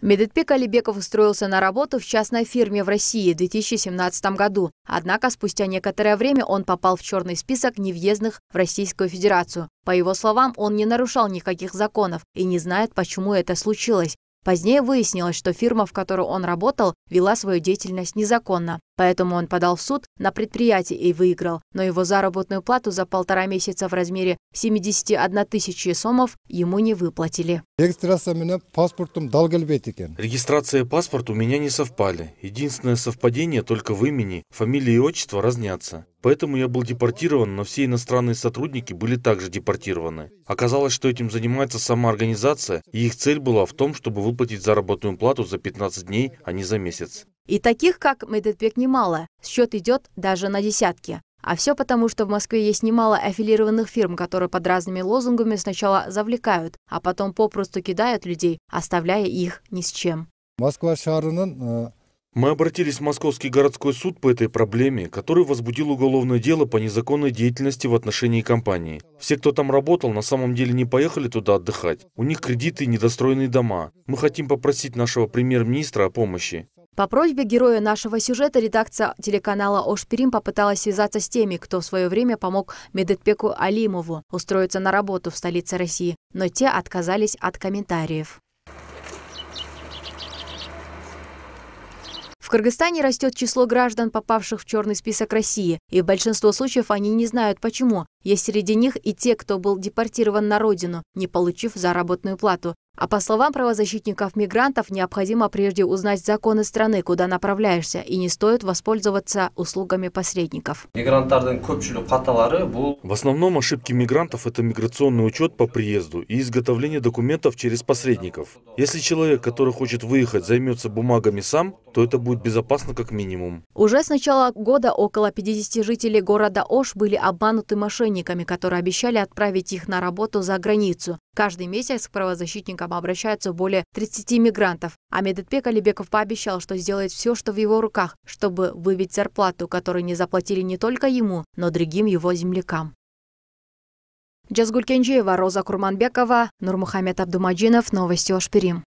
Медетпик Алибеков устроился на работу в частной фирме в России в 2017 году. Однако спустя некоторое время он попал в черный список невъездных в Российскую Федерацию. По его словам, он не нарушал никаких законов и не знает, почему это случилось. Позднее выяснилось, что фирма, в которой он работал, вела свою деятельность незаконно. Поэтому он подал в суд на предприятие и выиграл, но его заработную плату за полтора месяца в размере 71 тысячи сомов ему не выплатили. Регистрация и паспорт у меня не совпали. Единственное совпадение только в имени, фамилия и отчество разнятся. Поэтому я был депортирован, но все иностранные сотрудники были также депортированы. Оказалось, что этим занимается сама организация, и их цель была в том, чтобы выплатить заработную плату за 15 дней, а не за месяц. И таких, как Медетбек, немало. Счет идет даже на десятки. А все потому, что в Москве есть немало аффилированных фирм, которые под разными лозунгами сначала завлекают, а потом попросту кидают людей, оставляя их ни с чем. Москва шарынан э, мы обратились в Московский городской суд по этой проблеме, который возбудил уголовное дело по незаконной деятельности в отношении компании. Все, кто там работал, на самом деле не поехали туда отдыхать. У них кредиты и недостроенные дома. Мы хотим попросить нашего премьер-министра о помощи. По просьбе героя нашего сюжета редакция телеканала «Ошпирим» попыталась связаться с теми, кто в свое время помог Медетпеку Алимову устроиться на работу в столице России, но те отказались от комментариев. В Кыргызстане растет число граждан, попавших в черный список России, и в большинство случаев они не знают почему. Есть среди них и те, кто был депортирован на родину, не получив заработную плату. А по словам правозащитников мигрантов, необходимо прежде узнать законы страны, куда направляешься, и не стоит воспользоваться услугами посредников. В основном ошибки мигрантов – это миграционный учет по приезду и изготовление документов через посредников. Если человек, который хочет выехать, займется бумагами сам, то это будет безопасно как минимум. Уже с начала года около 50 жителей города Ош были обмануты мошенниками, которые обещали отправить их на работу за границу. Каждый месяц к правозащитникам обращаются более 30 мигрантов. А Медетбек Алибеков пообещал, что сделает все, что в его руках, чтобы выбить зарплату, которую не заплатили не только ему, но другим его землякам. Джазгуль Кенджиева, Роза Курманбекова, Нурмухамед Абдумаджинов, Новости Ошпирим.